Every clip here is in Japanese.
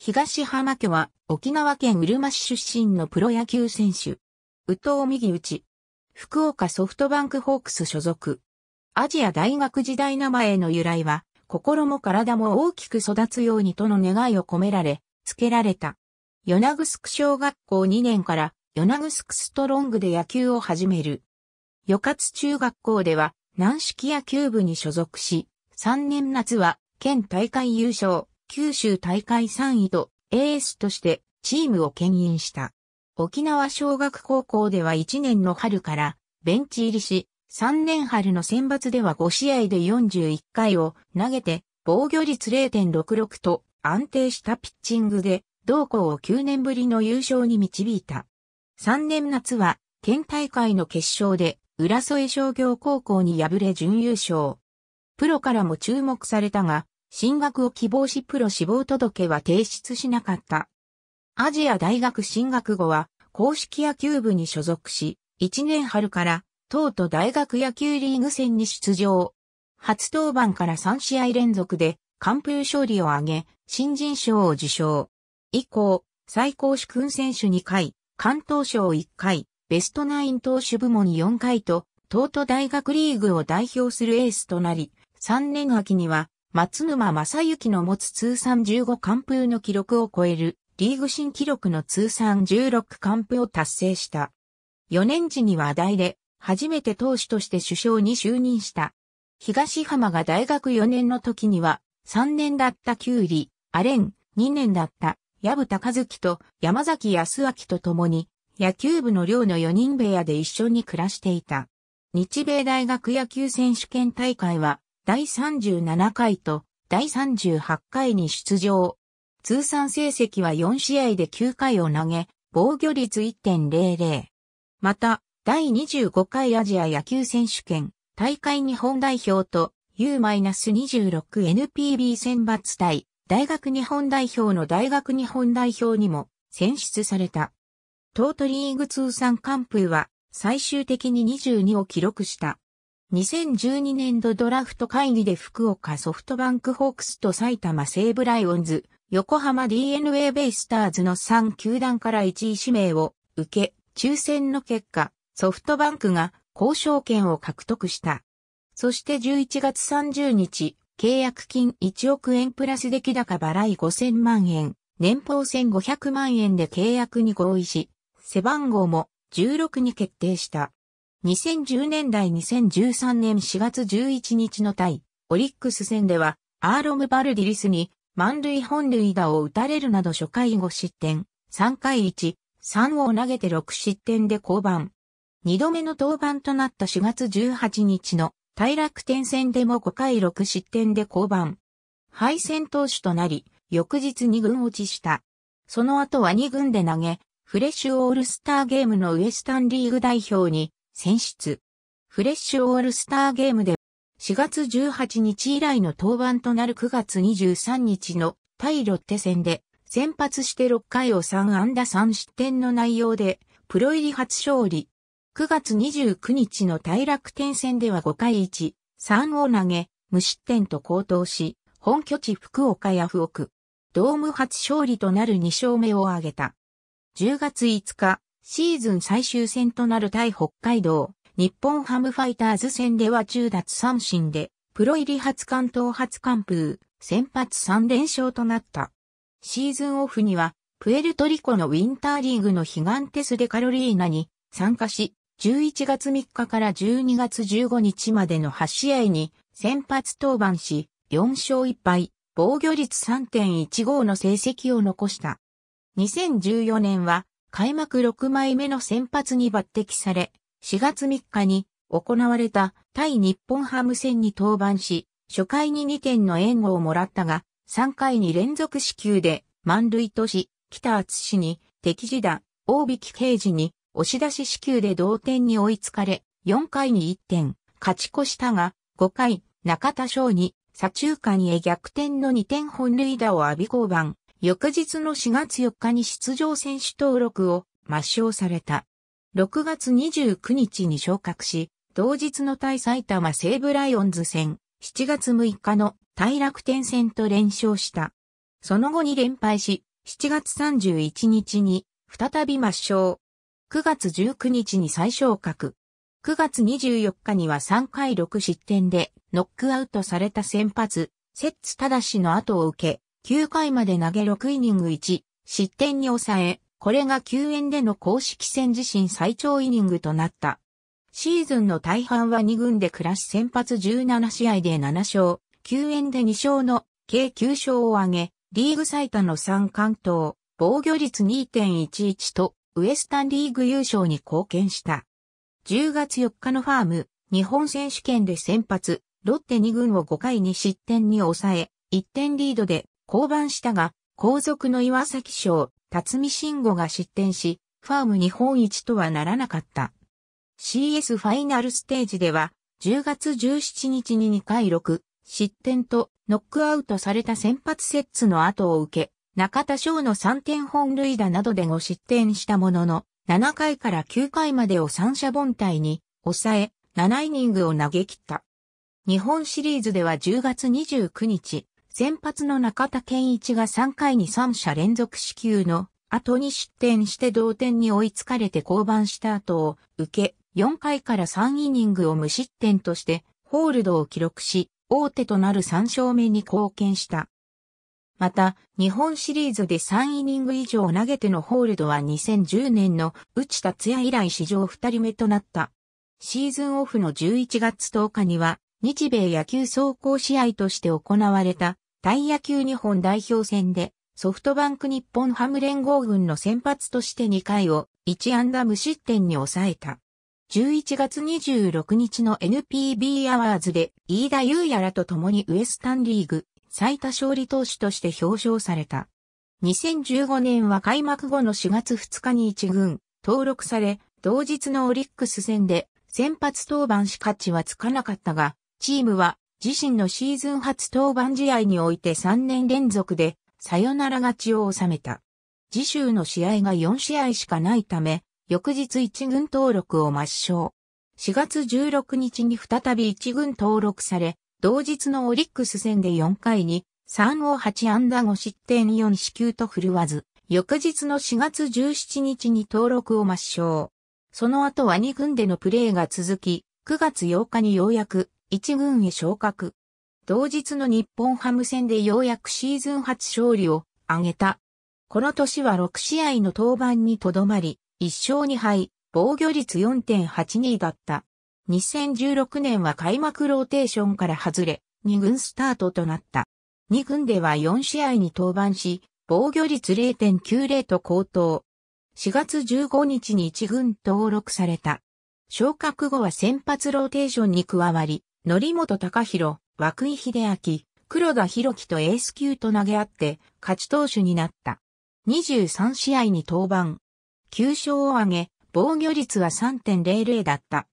東浜家は沖縄県うるま市出身のプロ野球選手。宇藤右内。福岡ソフトバンクホークス所属。アジア大学時代名前の由来は、心も体も大きく育つようにとの願いを込められ、付けられた。与那城小学校2年から与那城ストロングで野球を始める。与勝中学校では軟式野球部に所属し、3年夏は県大会優勝。九州大会3位とエースとしてチームを牽引した。沖縄小学高校では1年の春からベンチ入りし、3年春の選抜では5試合で41回を投げて防御率0.66と安定したピッチングで同校を9年ぶりの優勝に導いた。3年夏は県大会の決勝で浦添商業高校に敗れ準優勝。プロからも注目されたが、進学を希望しプロ志望届は提出しなかった。アジア大学進学後は公式野球部に所属し、1年春から東都大学野球リーグ戦に出場。初登板から3試合連続で完封勝利を挙げ、新人賞を受賞。以降、最高主君選手2回、関東賞1回、ベストナイン投手部門4回と、東都大学リーグを代表するエースとなり、3年秋には松沼正幸の持つ通算15完封の記録を超えるリーグ新記録の通算16完封を達成した。4年時には代で初めて投手として首相に就任した。東浜が大学4年の時には3年だったキュウリ、アレン、2年だった矢部隆月と山崎康明と共に野球部の寮の4人部屋で一緒に暮らしていた。日米大学野球選手権大会は第37回と第38回に出場。通算成績は4試合で9回を投げ、防御率1.00。また、第25回アジア野球選手権、大会日本代表と U-26NPB 選抜対、大学日本代表の大学日本代表にも選出された。トートリーグ通算完封は最終的に22を記録した。2012年度ドラフト会議で福岡ソフトバンクホークスと埼玉西武ライオンズ、横浜 DNA ベイスターズの3球団から1位指名を受け、抽選の結果、ソフトバンクが交渉権を獲得した。そして11月30日、契約金1億円プラス出来高払い5000万円、年俸1500万円で契約に合意し、背番号も16に決定した。2010年代2013年4月11日の対、オリックス戦では、アーロム・バルディリスに、満塁本塁打を打たれるなど初回5失点、3回1、3を投げて6失点で降板。2度目の登板となった4月18日の対楽天戦でも5回6失点で降板。敗戦投手となり、翌日2軍落ちした。その後は2軍で投げ、フレッシュオールスターゲームのウエスタンリーグ代表に選出。フレッシュオールスターゲームで4月18日以来の登板となる9月23日の対ロッテ戦で先発して6回を3安打3失点の内容でプロ入り初勝利。9月29日の対楽天戦では5回1、3を投げ、無失点と高騰し、本拠地福岡ヤフオク。ドーム初勝利となる2勝目を挙げた。10月5日、シーズン最終戦となる対北海道、日本ハムファイターズ戦では10奪三振で、プロ入り初関東初完封、先発3連勝となった。シーズンオフには、プエルトリコのウィンターリーグのヒガンテスでカロリーナに参加し、11月3日から12月15日までの8試合に先発登板し、4勝1敗、防御率3.15の成績を残した。2014年は開幕6枚目の先発に抜擢され、4月3日に行われた対日本ハム戦に登板し、初回に2点の援護をもらったが、3回に連続死球で満塁とし、北厚に敵時打、大引刑事に押し出し死球で同点に追いつかれ、4回に1点勝ち越したが、5回中田翔に左中間へ逆転の2点本塁打を浴び降板。翌日の4月4日に出場選手登録を抹消された。6月29日に昇格し、同日の対埼玉西武ライオンズ戦、7月6日の対楽天戦と連勝した。その後に連敗し、7月31日に再び抹消。9月19日に再昇格。9月24日には3回6失点でノックアウトされた先発、セッツ・タダシの後を受け、9回まで投げ6イニング1、失点に抑え、これが救援での公式戦自身最長イニングとなった。シーズンの大半は2軍で暮らし先発17試合で7勝、救援で2勝の計9勝を挙げ、リーグ最多の3関東、防御率2.11と、ウエスタンリーグ優勝に貢献した。10月4日のファーム、日本選手権で先発、ロッテ2軍を5回に失点に抑え、1点リードで降板したが、後続の岩崎賞、辰巳慎吾が失点し、ファーム日本一とはならなかった。CS ファイナルステージでは、10月17日に2回6、失点とノックアウトされた先発セッツの後を受け、中田翔の3点本塁打などで5失点したものの、7回から9回までを三者凡退に抑え、7イニングを投げ切った。日本シリーズでは10月29日、先発の中田健一が3回に3者連続死給の後に失点して同点に追いつかれて降板した後を受け、4回から3イニングを無失点としてホールドを記録し、大手となる3勝目に貢献した。また、日本シリーズで3イニング以上投げてのホールドは2010年の内達也以来史上2人目となった。シーズンオフの11月10日には、日米野球走行試合として行われたタイ野球日本代表戦で、ソフトバンク日本ハム連合軍の先発として2回を1安打無失点に抑えた。11月26日の NPB アワーズで飯田優也らと共にウエスタンリーグ最多勝利投手として表彰された。2015年は開幕後の4月2日に1軍登録され、同日のオリックス戦で先発登板しかちはつかなかったが、チームは自身のシーズン初登板試合において3年連続でサヨナラ勝ちを収めた。次週の試合が4試合しかないため、翌日1軍登録を抹消。4月16日に再び1軍登録され、同日のオリックス戦で4回に3を8安打5失点4四球と振るわず、翌日の4月17日に登録を抹消。その後は2軍でのプレーが続き、9月8日にようやく一軍へ昇格。同日の日本ハム戦でようやくシーズン初勝利を挙げた。この年は6試合の登板にとどまり、1勝2敗、防御率4.82だった。2016年は開幕ローテーションから外れ、2軍スタートとなった。2軍では4試合に登板し、防御率0.90と高騰。4月15日に1軍登録された。昇格後は先発ローテーションに加わり、則本隆弘、涌井秀明、黒田博樹とエース級と投げ合って、勝ち投手になった。23試合に登板。9勝を挙げ、防御率は3.00だった。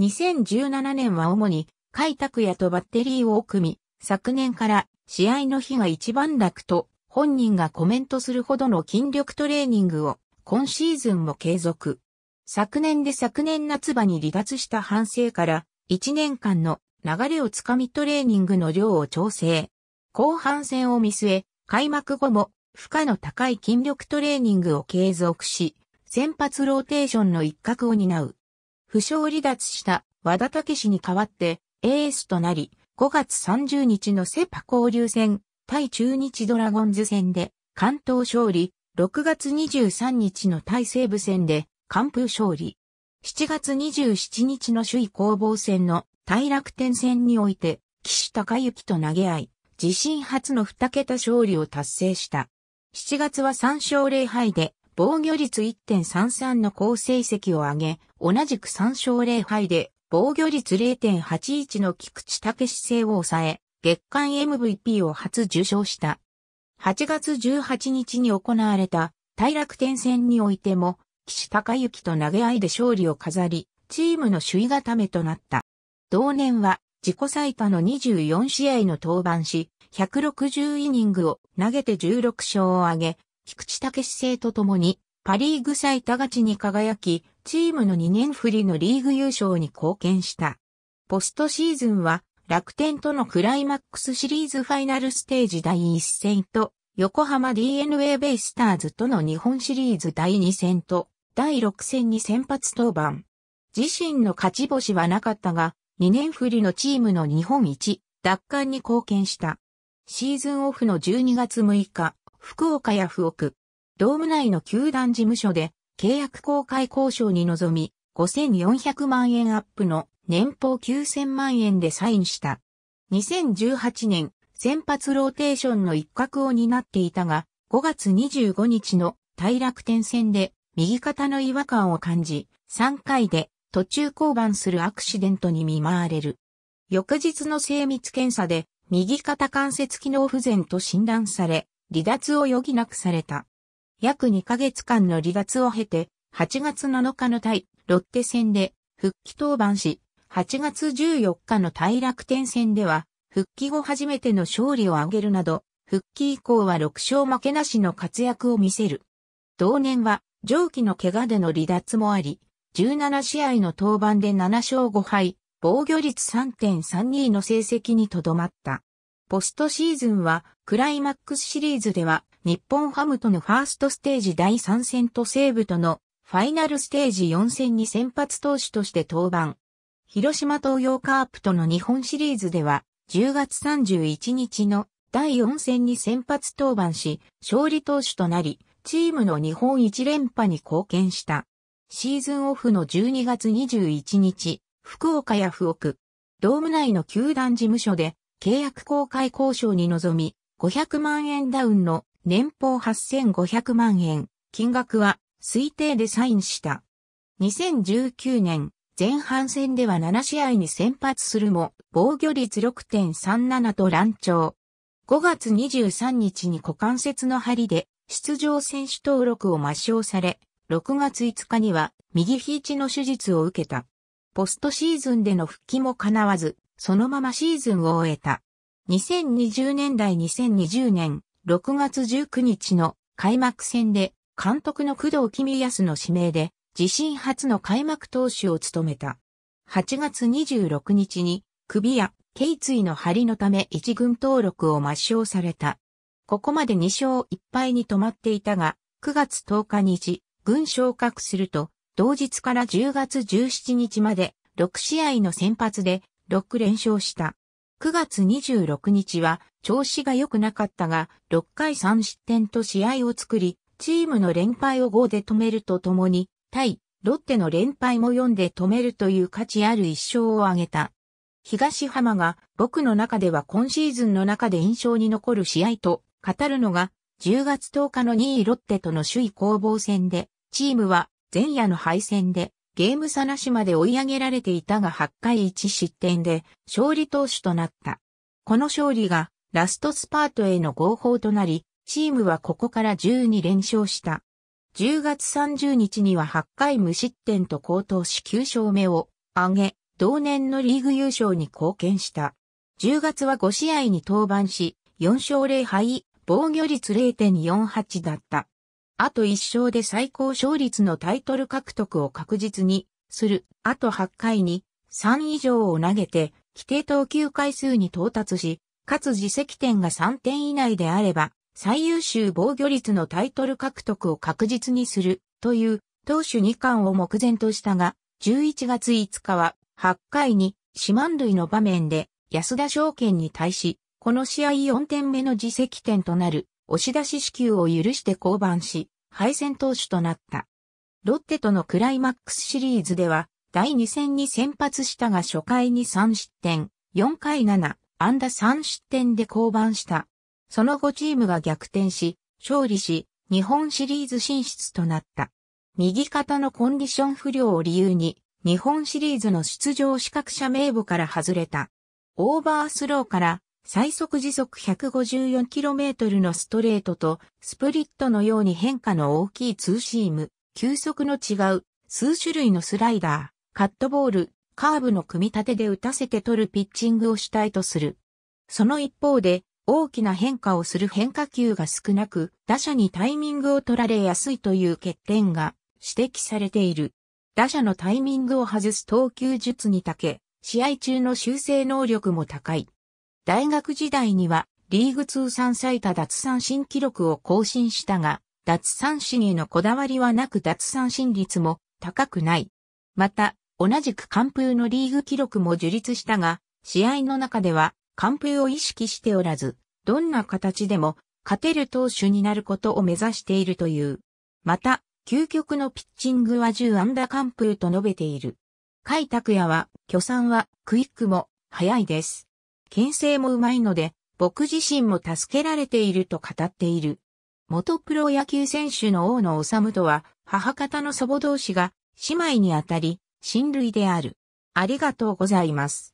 2017年は主に、開拓也とバッテリーを組み、昨年から試合の日が一番楽と、本人がコメントするほどの筋力トレーニングを、今シーズンも継続。昨年で昨年夏場に離脱した反省から、1年間の流れをつかみトレーニングの量を調整。後半戦を見据え、開幕後も負荷の高い筋力トレーニングを継続し、先発ローテーションの一角を担う。負傷離脱した和田武史に代わってエースとなり、5月30日のセパ交流戦対中日ドラゴンズ戦で関東勝利、6月23日の対西部戦で完封勝利。7月27日の首位攻防戦の大楽天戦において、岸高幸と投げ合い、自身初の2桁勝利を達成した。7月は3勝0敗で、防御率1.33の好成績を上げ、同じく3勝0敗で、防御率0.81の菊池武姿勢を抑え、月間 MVP を初受賞した。8月18日に行われた大楽天戦においても、岸隆之と投げ合いで勝利を飾り、チームの首位固めとなった。同年は自己最多の24試合の登板し、160イニングを投げて16勝を挙げ、菊池武史生と共にパリーグ最多勝ちに輝き、チームの2年振りのリーグ優勝に貢献した。ポストシーズンは楽天とのクライマックスシリーズファイナルステージ第1戦と横浜 DNA ベイスターズとの日本シリーズ第2戦と第6戦に先発登板。自身の勝ち星はなかったが、2年振りのチームの日本一、奪還に貢献した。シーズンオフの12月6日、福岡やフオク。ドーム内の球団事務所で契約公開交渉に臨み、5400万円アップの年俸9000万円でサインした。2018年、先発ローテーションの一角を担っていたが、5月25日の大楽天戦で右肩の違和感を感じ、3回で途中降板するアクシデントに見舞われる。翌日の精密検査で、右肩関節機能不全と診断され、離脱を余儀なくされた。約2ヶ月間の離脱を経て、8月7日の対ロッテ戦で復帰登板し、8月14日の対楽天戦では、復帰後初めての勝利を挙げるなど、復帰以降は6勝負けなしの活躍を見せる。同年は上記の怪我での離脱もあり、17試合の登板で7勝5敗、防御率3.32の成績にとどまった。ポストシーズンはクライマックスシリーズでは日本ハムとのファーストステージ第3戦と西武とのファイナルステージ4戦に先発投手として登板。広島東洋カープとの日本シリーズでは10月31日の第4戦に先発登板し、勝利投手となり、チームの日本一連覇に貢献した。シーズンオフの12月21日、福岡や福岡、ドーム内の球団事務所で契約公開交渉に臨み、500万円ダウンの年俸8500万円、金額は推定でサインした。2019年、前半戦では7試合に先発するも、防御率6.37と乱調。5月23日に股関節の張りで出場選手登録を抹消され、6月5日には右肘の手術を受けた。ポストシーズンでの復帰も叶わず、そのままシーズンを終えた。2020年代2020年6月19日の開幕戦で監督の工藤公康の指名で自身初の開幕投手を務めた。8月26日に首や頸椎の張りのため一軍登録を抹消された。ここまで2勝1敗に止まっていたが、9月10日日、軍昇格すると、同日から10月17日まで6試合の先発で6連勝した。9月26日は調子が良くなかったが、6回3失点と試合を作り、チームの連敗を5で止めるとともに、対ロッテの連敗も4で止めるという価値ある一勝を挙げた。東浜が僕の中では今シーズンの中で印象に残る試合と語るのが、10月10日の2位ロッテとの首位攻防戦で、チームは前夜の敗戦でゲーム差なしまで追い上げられていたが8回1失点で勝利投手となった。この勝利がラストスパートへの合法となり、チームはここから12連勝した。10月30日には8回無失点と高騰し9勝目を挙げ、同年のリーグ優勝に貢献した。10月は5試合に登板し、4勝0敗防御率0.48だった。あと1勝で最高勝率のタイトル獲得を確実にする。あと8回に3以上を投げて、規定投球回数に到達し、かつ自責点が3点以内であれば、最優秀防御率のタイトル獲得を確実にするという投手2冠を目前としたが、11月5日は8回に四万塁の場面で安田証券に対しこの試合4点目の自責点となる押し出し支給を許して降板し、敗戦投手となった。ロッテとのクライマックスシリーズでは、第2戦に先発したが初回に3失点、4回7、安打3失点で降板した。その後チームが逆転し、勝利し、日本シリーズ進出となった。右肩のコンディション不良を理由に、日本シリーズの出場資格者名簿から外れた。オーバースローから最速時速 154km のストレートと、スプリットのように変化の大きいツーシーム、球速の違う数種類のスライダー、カットボール、カーブの組み立てで打たせて取るピッチングを主体とする。その一方で、大きな変化をする変化球が少なく、打者にタイミングを取られやすいという欠点が指摘されている。打者のタイミングを外す投球術にたけ、試合中の修正能力も高い。大学時代にはリーグ通算最多奪三振記録を更新したが、奪三振へのこだわりはなく奪三振率も高くない。また、同じく完封のリーグ記録も樹立したが、試合の中では完封を意識しておらず、どんな形でも勝てる投手になることを目指しているという。また、究極のピッチングは10安打完封と述べている。海拓也は、巨算はクイックも早いです。牽制もうまいので、僕自身も助けられていると語っている。元プロ野球選手の大野治とは、母方の祖母同士が姉妹にあたり、親類である。ありがとうございます。